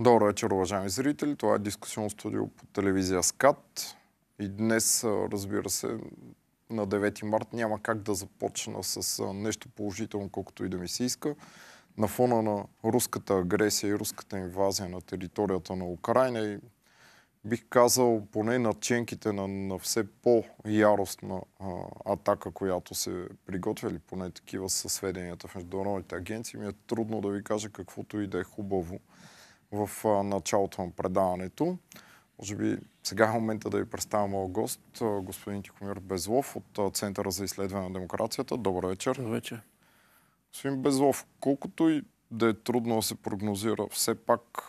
Добър вечер, уважаеми зрители. Това е дискусионно студио по телевизия СКАТ. И днес, разбира се, на 9 март няма как да започна с нещо положително, колкото и да ми се иска. На фона на руската агресия и руската инвазия на територията на Украина и бих казал поне наченките на, на все по-яростна а, атака, която се приготвя, или поне такива със сведенията в международните агенции, ми е трудно да ви кажа каквото и да е хубаво в началото на предаването. Може би сега е момента да ви представя моят гост, господин Тихомир Безлов от Центъра за изследване на демокрацията. Добър вечер. Добър вечер. Господин Безлов, колкото и да е трудно да се прогнозира, все пак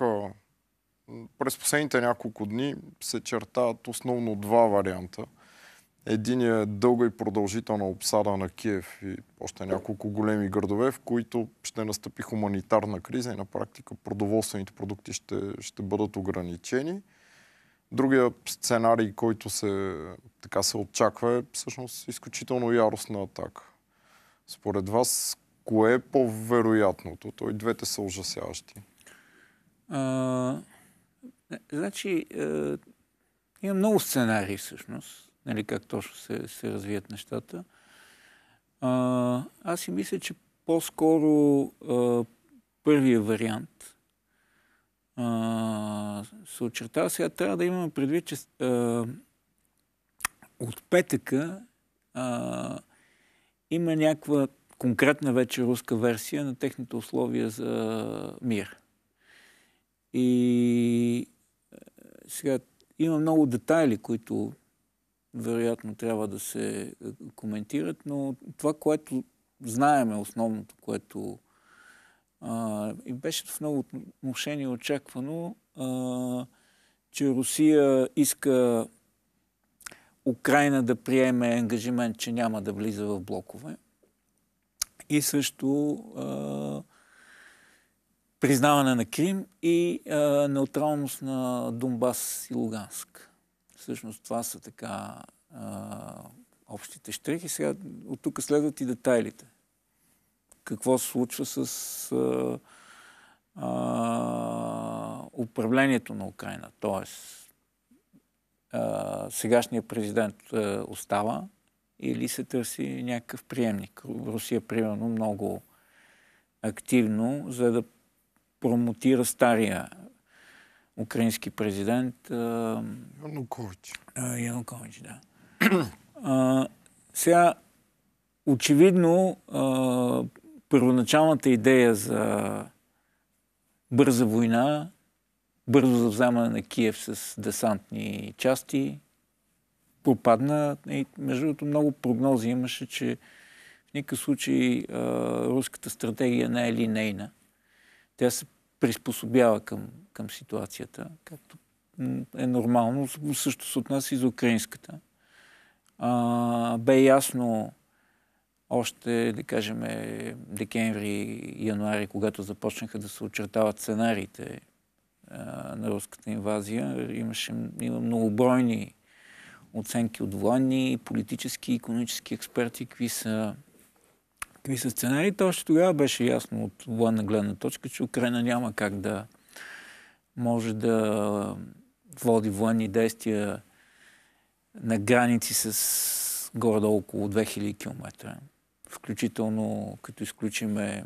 през последните няколко дни се чертават основно два варианта – Единият е дълга и продължителна обсада на Киев и още няколко големи градове, в които ще настъпи хуманитарна криза и на практика продоволствените продукти ще, ще бъдат ограничени. Другия сценарий, който се, така се очаква е всъщност изключително яростна атака. Според вас, кое е по-вероятното? Той двете са ужасяващи. А, е, значи, а, е, има много сценарии всъщност нали, как точно се, се развият нещата. А, аз си мисля, че по-скоро а, първия вариант а, се очертава. Сега трябва да имаме предвид, че а, от петъка а, има някаква конкретна вече руска версия на техните условия за мир. И сега има много детайли, които вероятно трябва да се е, коментират, но това, което знаеме основното, което а, и беше в много отношение очаквано, а, че Русия иска Украина да приеме ангажимент, че няма да влиза в блокове. И също а, признаване на Крим и а, неутралност на Донбас и Луганск. Всъщност това са така а, общите штрихи. Сега от тук следват и детайлите. Какво се случва с а, а, управлението на Украина? Тоест, а, сегашният президент а, остава или се търси някакъв приемник. Русия, примерно, много активно, за да промотира стария украински президент Янукович. Янукович, да. А, сега, очевидно, а, първоначалната идея за бърза война, бързо за вземане на Киев с десантни части, пропадна. И, между другото, много прогнози имаше, че в никакъв случай а, руската стратегия не е линейна. Тя се приспособява към, към ситуацията, както е нормално. Също се отнася и за украинската. А, бе ясно още, да кажем, декември, януари, когато започнаха да се очертават сценариите а, на руската инвазия, имаше има многобройни оценки от военни, политически и економически експерти, какви са какви са сценариите. Още тогава беше ясно от военна гледна точка, че Украина няма как да може да води военни действия на граници с горе около 2000 км. Включително, като изключиме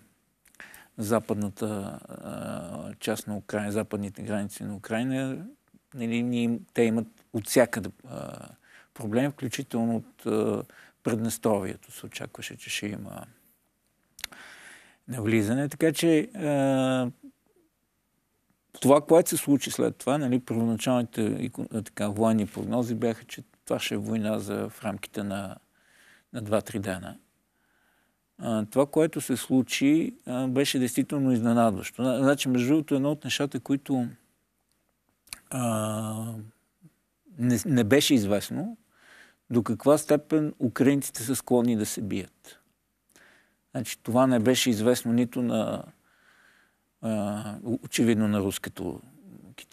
западната а, част на Украина, западните граници на Украина, нали, ние, те имат от всякъде проблем, включително от а, Преднестровието се очакваше, че ще има навлизане. Така че а, това, което се случи след това, нали, първоначалните така, военни прогнози бяха, че това ще е война за, в рамките на, на 2-3 дена. А, това, което се случи, а, беше действително изненадващо. Значи, между другото, едно от нещата, които а, не, не беше известно, до каква степен украинците са склонни да се бият. Значи, това не беше известно нито на а, очевидно на руското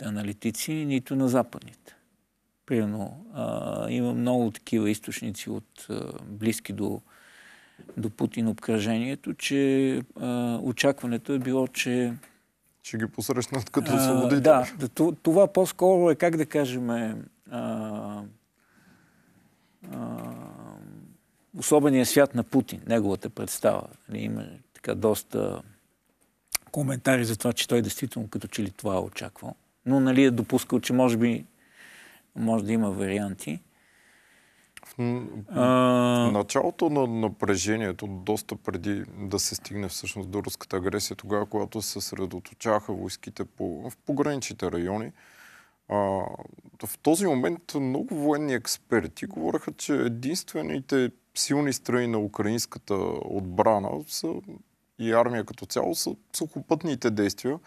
аналитици, нито на западните. Примерно, а, има много такива източници от а, близки до, до Путин обкръжението, че а, очакването е било, че ще ги посрещнат като освободители. Да, да, това по-скоро е, как да кажем, а, а, особения свят на Путин, неговата представа. Нали, има така доста коментари за това, че той действително като че ли това е очаквал. Но нали е допускал, че може би може да има варианти. В, а... началото на напрежението, доста преди да се стигне всъщност до руската агресия, тогава, когато се съсредоточаха войските по, в пограничните райони, а, в този момент много военни експерти говореха, че единствените силни страни на украинската отбрана са, и армия като цяло са сухопътните действия.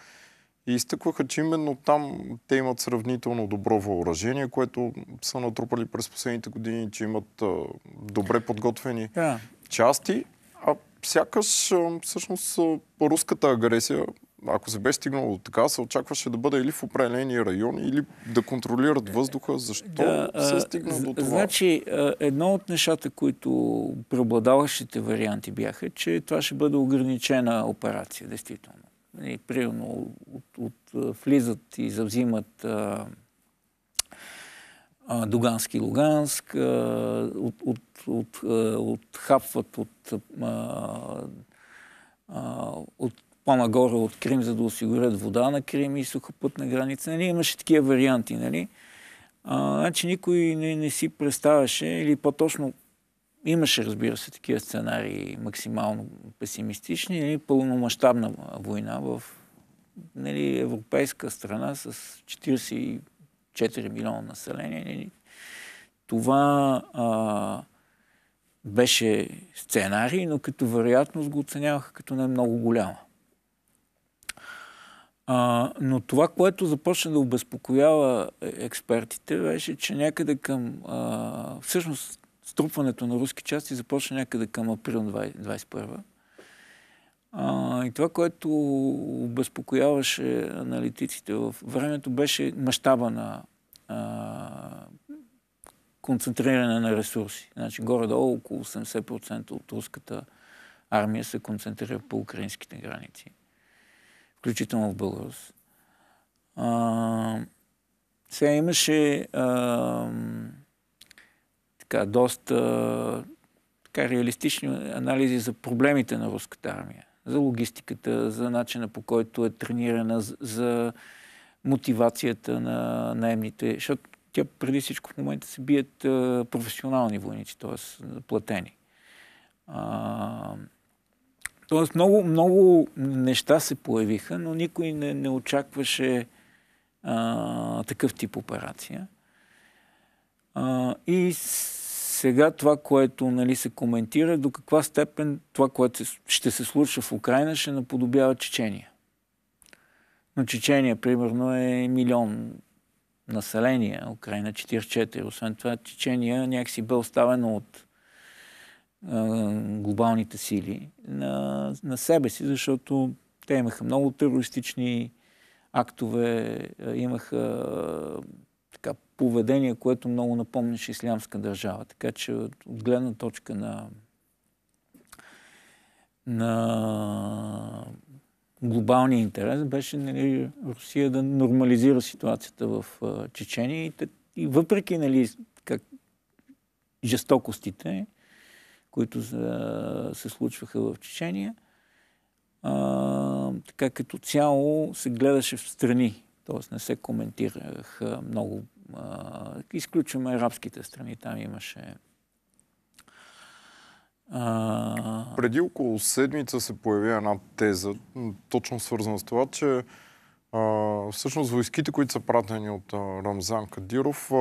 И изтъкваха, че именно там те имат сравнително добро въоръжение, което са натрупали през последните години, че имат а, добре подготвени yeah. части. А сякаш а, всъщност а, руската агресия ако се бе стигнало до така, се очакваше да бъде или в определени райони, или да контролират въздуха. Защо да, се е стигна до това? Значи, едно от нещата, които преобладаващите варианти бяха, че това ще бъде ограничена операция, действително. И, примерно, от, от, влизат и завзимат а, а, Дугански и Луганск, а, от, от, от, отхапват от, от, от от по-нагоре от Крим, за да осигурят вода на Крим и сухопътна граница. Нали, имаше такива варианти. Нали? А, значи никой не, не си представяше, или по-точно имаше, разбира се, такива сценарии максимално песимистични, нали, пълномащабна война в нали, европейска страна с 44 милиона население. Нали. Това а, беше сценарий, но като вероятност го оценяваха като не много голяма. А, но това, което започна да обезпокоява е, експертите, беше, че някъде към... А, всъщност, струпването на руски части започна някъде към април 2021. А, и това, което обезпокояваше аналитиците в времето, беше мащаба на а, концентриране на ресурси. Значи, горе-долу около 80% от руската армия се концентрира по украинските граници включително в Беларус. А, сега имаше а, така, доста така, реалистични анализи за проблемите на руската армия, за логистиката, за начина по който е тренирана, за мотивацията на наемните, защото тя преди всичко в момента се бият а, професионални войници, т.е. платени. А, Тоест много, много неща се появиха, но никой не, не очакваше а, такъв тип операция. А, и сега това, което нали, се коментира, до каква степен това, което ще се случва в Украина, ще наподобява Чечения. Но Чечения, примерно, е милион население, Украина 44. Освен това, Чечения някакси бе оставено от глобалните сили на, на себе си, защото те имаха много терористични актове, имаха така, поведение, което много напомняше ислямска държава. Така че от гледна точка на, на глобалния интерес беше нали, Русия да нормализира ситуацията в Чечения и, и въпреки нали, как, жестокостите, които се случваха в Чечения, а, така като цяло се гледаше в страни, т.е. не се коментираха много. А, изключваме арабските страни, там имаше а... Преди около седмица се появи една теза, точно свързана с това, че всъщност войските, които са пратени от Рамзан Кадиров,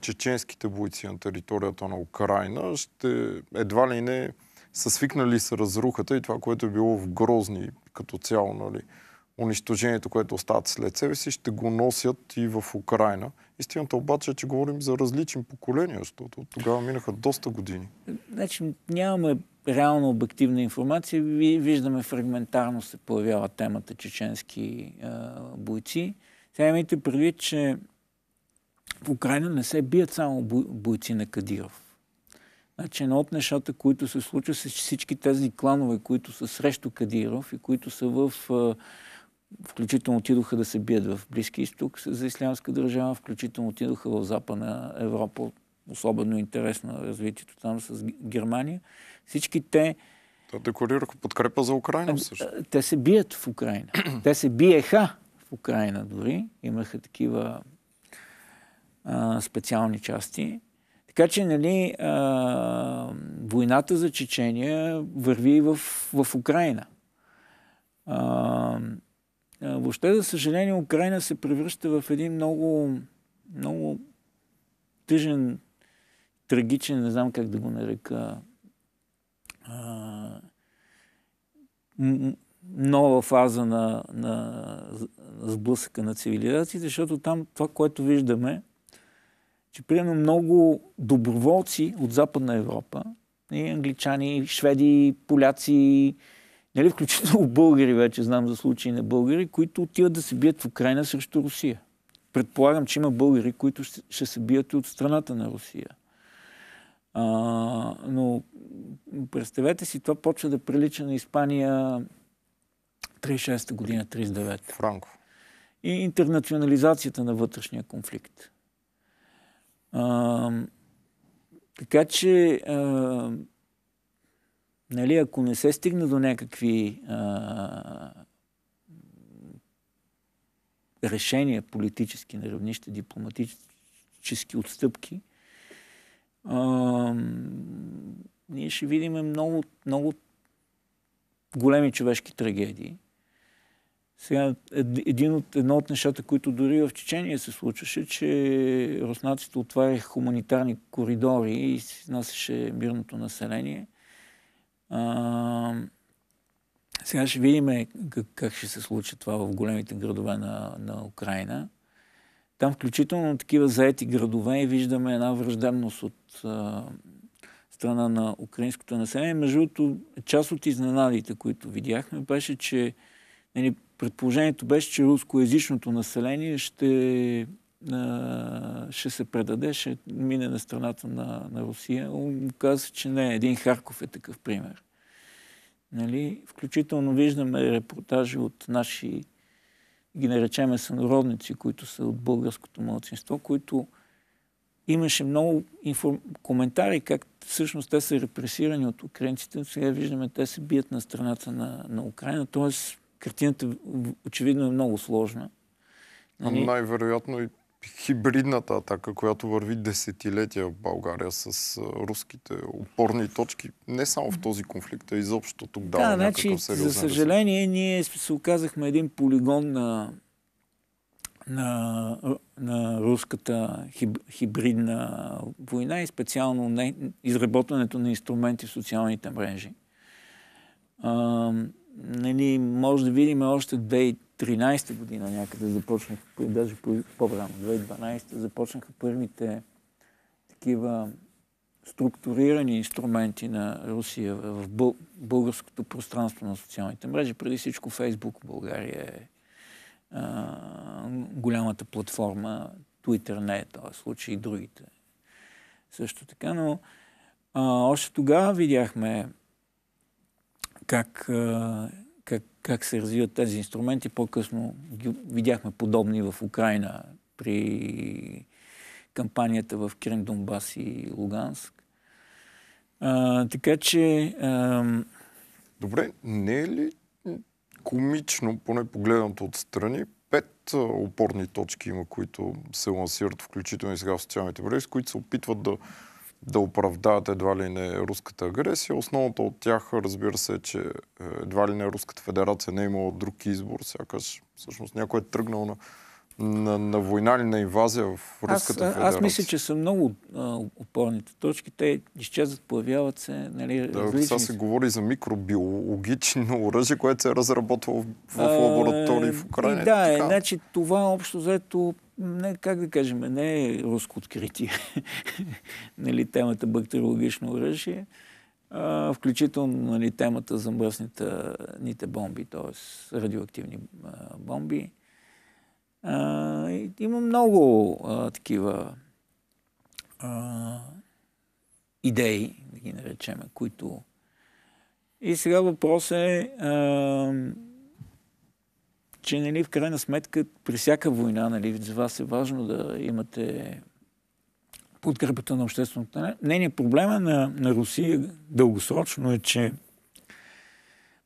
чеченските бойци на територията на Украина, ще едва ли не са свикнали с разрухата и това, което е било в грозни като цяло, нали, унищожението, което остават след себе си, ще го носят и в Украина. Истината обаче е, че говорим за различни поколения, защото от тогава минаха доста години. Значи нямаме реално обективна информация, виждаме фрагментарно се появява темата чеченски а, бойци. Сега имайте предвид, че в Украина не се бият само бойци на Кадиров. Значи едно от нещата, които се случва, са всички тези кланове, които са срещу Кадиров и които са в... Включително отидоха да се бият в Близки изток за ислямска държава, включително отидоха в Западна Европа, особено интересно е развитието там с Германия. Всички те... Те декорираха подкрепа за Украина ами, също. Те се бият в Украина. те се биеха в Украина дори. Имаха такива а, специални части. Така че, нали, а, войната за Чечения върви в, в Украина. А, въобще, за съжаление, Украина се превръща в един много, много тъжен, трагичен, не знам как да го нарека, а, нова фаза на, на сблъсъка на цивилизациите, защото там това, което виждаме, че примерно много доброволци от Западна Европа, и англичани, и шведи, и поляци, нали, включително българи вече знам за случаи на българи, които отиват да се бият в Украина срещу Русия. Предполагам, че има българи, които ще, се бият и от страната на Русия. А, но Представете си, това почва да прилича на Испания 36-та година, 39-та. Франко. И интернационализацията на вътрешния конфликт. А, така че, а, нали, ако не се стигна до някакви а, решения политически на равнище, дипломатически отстъпки, а, ние ще видим много, много големи човешки трагедии. Сега, един от, едно от нещата, които дори в Чечения се случваше, че руснаците отваряха хуманитарни коридори и се изнасяше мирното население. А, сега ще видим как, как ще се случи това в големите градове на, на Украина. Там включително такива заети градове и виждаме една враждебност от, страна на украинското население. Между другото, част от изненадите, които видяхме, беше, че нали, предположението беше, че рускоязичното население ще, а, ще се предаде, ще мине на страната на, на Русия. се, че не. Един Харков е такъв пример. Нали? Включително виждаме репортажи от наши, ги наречеме сънародници, които са от българското младсинство, които имаше много информ... коментари как всъщност те са репресирани от украинците. Сега виждаме, те се бият на страната на, на Украина. Тоест, картината очевидно е много сложна. Нали? Най-вероятно и хибридната атака, която върви десетилетия в България с руските опорни точки, не само в този конфликт, а изобщо тук да, дава значи, някакъв сериозен За съжаление, ние се оказахме един полигон на на, на руската хибридна война и специално не, изработването на инструменти в социалните мрежи. А, нали, може да видим още 2013 година някъде започнаха, даже по-рано, 2012 започнаха първите такива структурирани инструменти на Русия в българското пространство на социалните мрежи. Преди всичко Фейсбук в България е голямата платформа. Twitter не е този случай, и другите също така, но а, още тогава видяхме как, а, как, как се развиват тези инструменти. По-късно ги видяхме подобни в Украина при кампанията в Крим, Донбас и Луганск. А, така че... А... Добре, не е ли комично, поне погледнато отстрани, пет опорни точки има, които се лансират, включително и сега в социалните мрежи, с които се опитват да, да оправдаят едва ли не руската агресия. Основната от тях, разбира се, е, че е, едва ли не Руската федерация не е имала друг избор. Сякаш всъщност някой е тръгнал на на, на война или на инвазия в Руската аз, федерация? Аз мисля, че са много а, опорните точки. Те изчезват, появяват се. Нали, да, различни... Сега се говори за микробиологично оръжие, което се е разработвало в, в лаборатории в Украина. Да, е, значи това общо заето не, как да кажем, не е руско откритие. нали, темата бактериологично оръжие, а, включително нали, темата за мръсните бомби, т.е. радиоактивни а, бомби има много а, такива а, идеи, да ги наречем, които. И сега въпрос е, а, че нали, в крайна сметка при всяка война нали, за вас е важно да имате подкрепата на общественото мнение. Проблема на, на Русия дългосрочно е, че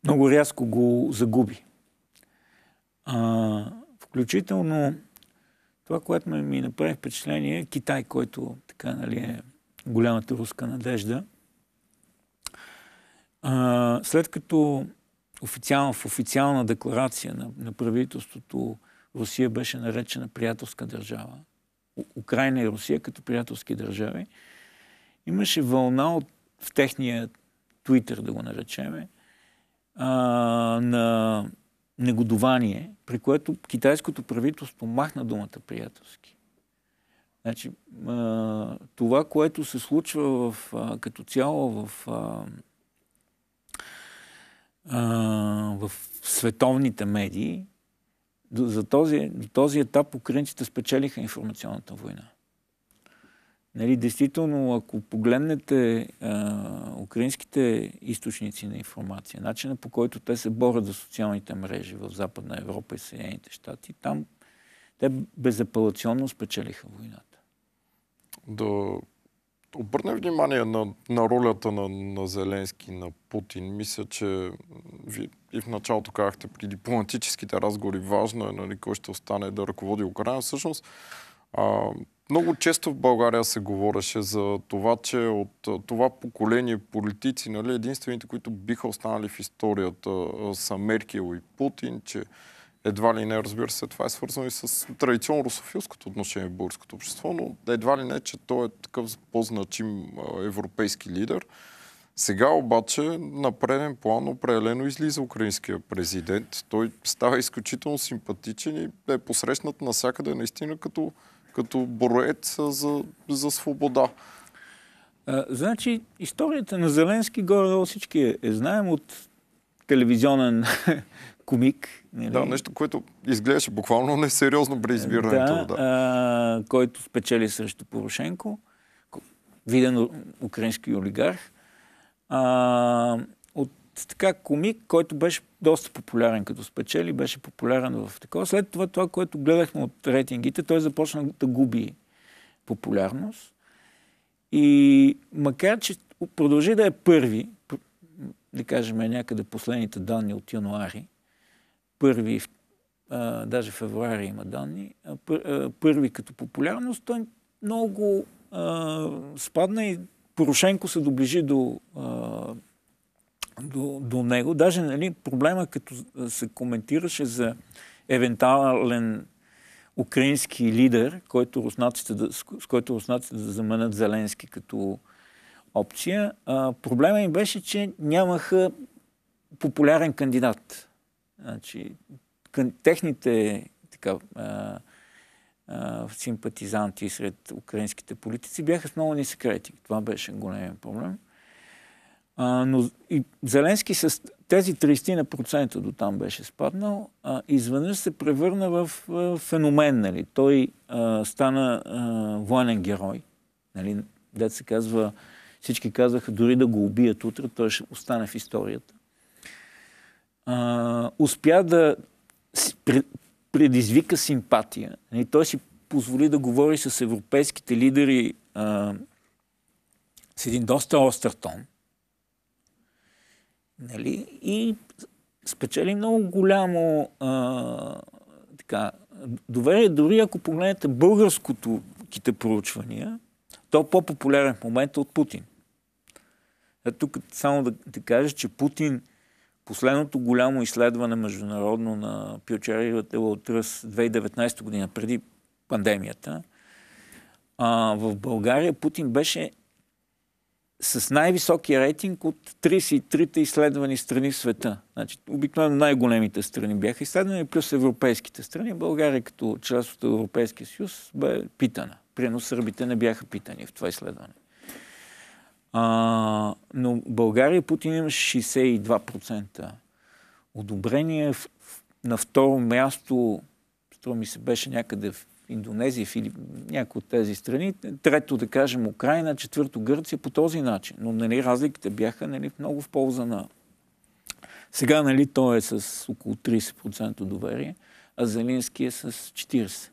много рязко го загуби. А, Включително това, което ми, направи впечатление, Китай, който така, нали, е голямата руска надежда, а, след като официално, в официална декларация на, на правителството Русия беше наречена приятелска държава, Украина и Русия като приятелски държави, имаше вълна от, в техния Твитър, да го наречеме, а, на негодование, при което китайското правителство махна думата приятелски. Значи, това, което се случва в, като цяло в, в световните медии, за този, до този етап украинците спечелиха информационната война. Нали, действително, ако погледнете а, украинските източници на информация, начина по който те се борят за социалните мрежи в Западна Европа и Съединените щати, там те безапелационно спечелиха войната. Да обърнем внимание на, на ролята на, на Зеленски, на Путин. Мисля, че ви и в началото казахте при дипломатическите разговори важно е нали, кой ще остане да ръководи Украина. Всъщност, а, много често в България се говореше за това, че от това поколение политици, нали, единствените, които биха останали в историята са Меркел и Путин, че едва ли не, разбира се, това е свързано и с традиционно русофилското отношение в българското общество, но едва ли не, че той е такъв по-значим европейски лидер. Сега обаче на преден план определено излиза украинския президент. Той става изключително симпатичен и е посрещнат насякъде наистина като като бороец за, за свобода. А, значи, историята на Зеленски горе всички е, е знаем от телевизионен комик. Нали? Да, нещо, което изглеждаше буквално несериозно при избирането. Да, да. А, който спечели срещу Порошенко, виден украински олигарх. А, е така комик, който беше доста популярен като спечели, беше популярен в такова. След това, това, което гледахме от рейтингите, той започна да губи популярност. И макар, че продължи да е първи, да кажем някъде последните данни от януари, първи, а, даже февруари има данни, а, пър, а, първи като популярност, той много а, спадна и Порошенко се доближи до а, до, до него. Даже нали, проблема, като се коментираше за евентуален украински лидер, който руснаците, с който руснаците да заменят Зеленски като опция, а, проблема им беше, че нямаха популярен кандидат. Значи, кън, техните така, а, а, симпатизанти сред украинските политици бяха с много нисък рейтинг. Това беше големия проблем. А, но и Зеленски с тези 30% до там беше спаднал, а, изведнъж се превърна в а, феномен. Нали? Той а, стана а, военен герой. Нали? Дет се казва, всички казваха, дори да го убият утре, той ще остане в историята. А, успя да предизвика симпатия. Нали? Той си позволи да говори с европейските лидери а, с един доста остър тон Нали? И спечели много голямо а, така, доверие. Дори ако погледнете българското ките проучвания, то е по-популярен в момента от Путин. А е, тук само да, да кажа, че Путин, последното голямо изследване международно на Пиочари от 2019 година, преди пандемията, а, в България Путин беше с най-високия рейтинг от 33-те изследвани страни в света. Значи, обикновено най-големите страни бяха изследвани, плюс европейските страни. България като част от Европейския съюз бе питана. Прино сърбите не бяха питани в това изследване. А, но България Путин има 62% одобрение. В, в, на второ място, струва ми се, беше някъде в Индонезия, Филип, някои от тези страни, трето, да кажем, Украина, четвърто Гърция, по този начин. Но нали, разликите бяха нали, много в полза на... Сега нали, той е с около 30% доверие, а Зелински е с 40%.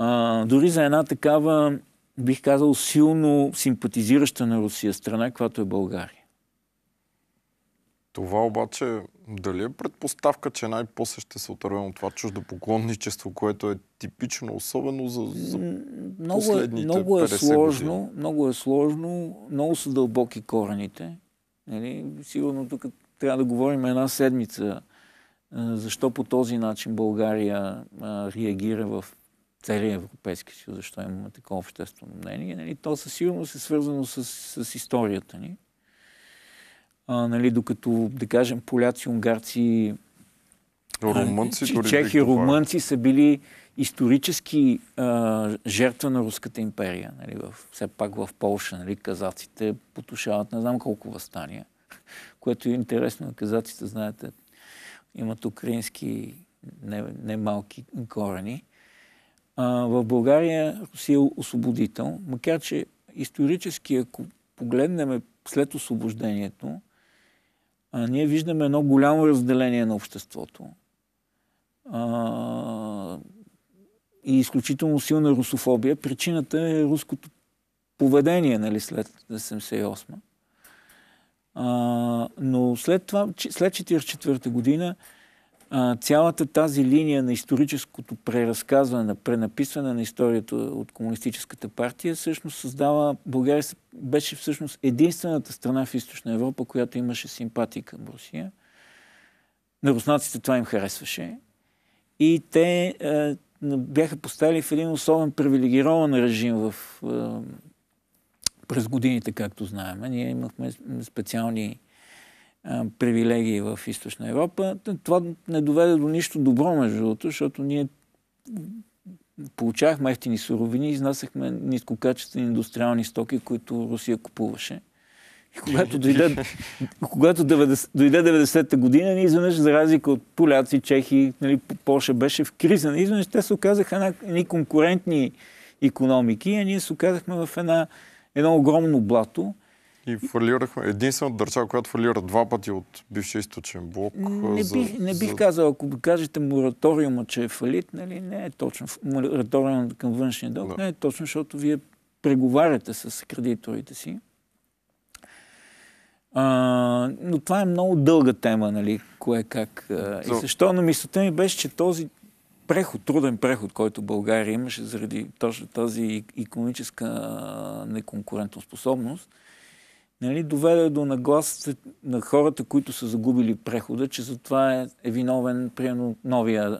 А, дори за една такава, бих казал, силно симпатизираща на Русия страна, която е България. Това обаче, дали е предпоставка, че най-после ще се отървем от това поклонничество, което е типично, особено за, за много последните е, много е, е сложно, години? Много е сложно, много са дълбоки корените. Нали? Сигурно тук трябва да говорим една седмица защо по този начин България реагира в целия Европейски съюз, защо имаме такова обществено мнение. Нали? То със сигурност е свързано с, с историята ни а, нали, докато, да кажем, поляци, унгарци, румънци, а, чехи, румънци са били исторически а, жертва на Руската империя. Нали, в, все пак в Полша нали, казаците потушават не знам колко възстания, което е интересно. Казаците, знаете, имат украински немалки не корени. А, в България Русия е освободител, макар че исторически, ако погледнем след освобождението, а, ние виждаме едно голямо разделение на обществото. А, и изключително силна русофобия. Причината е руското поведение нали, след 1978. но след това, след 44 година, цялата тази линия на историческото преразказване, на пренаписване на историята от Комунистическата партия, всъщност създава... България беше всъщност единствената страна в Източна Европа, която имаше симпатии към Русия. На руснаците това им харесваше. И те бяха поставили в един особен привилегирован режим в, през годините, както знаем. Ние имахме специални привилегии в Източна Европа. Това не доведе до нищо добро, между другото, защото ние получавахме ефтини суровини, изнасяхме нискокачествени индустриални стоки, които Русия купуваше. И когато дойде, когато дойде 90-та година, ние изведнъж, за разлика от поляци, чехи, нали, Польша беше в криза, нали, изведнъж те се оказаха една, едни конкурентни економики, а ние се оказахме в една, едно огромно блато и фалирахме. Единствената държава, която фалира два пъти от бившия източен блок. Не за, бих, не бих казал, ако кажете мораториума, че е фалит, нали, не е точно. Мораториум към външния дълг да. не е точно, защото вие преговаряте с кредиторите си. А, но това е много дълга тема, нали, кое как. А, и защо, но мисълта ми беше, че този преход, труден преход, който България имаше заради точно тази економическа неконкурентоспособност, нали, доведе до нагласите на хората, които са загубили прехода, че за това е, е виновен, примерно, новия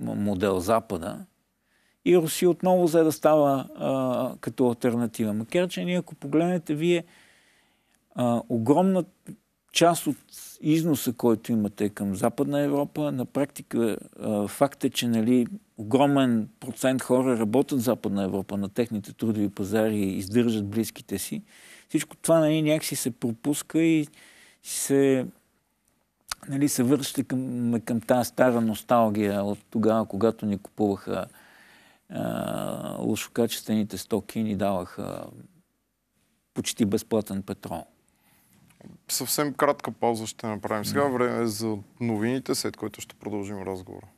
модел Запада. И Руси отново взе да става а, като альтернатива. Макар, че ние ако погледнете, вие а, огромна част от износа, който имате към Западна Европа, на практика а, факт е, че нали, огромен процент хора работят в Западна Европа на техните трудови пазари и издържат близките си всичко това нали, някакси се пропуска и се, нали, се връща към, към тази стара носталгия от тогава, когато ни купуваха лошокачествените стоки и ни даваха почти безплатен петрол. Съвсем кратка пауза ще направим. Сега време е за новините, след което ще продължим разговора.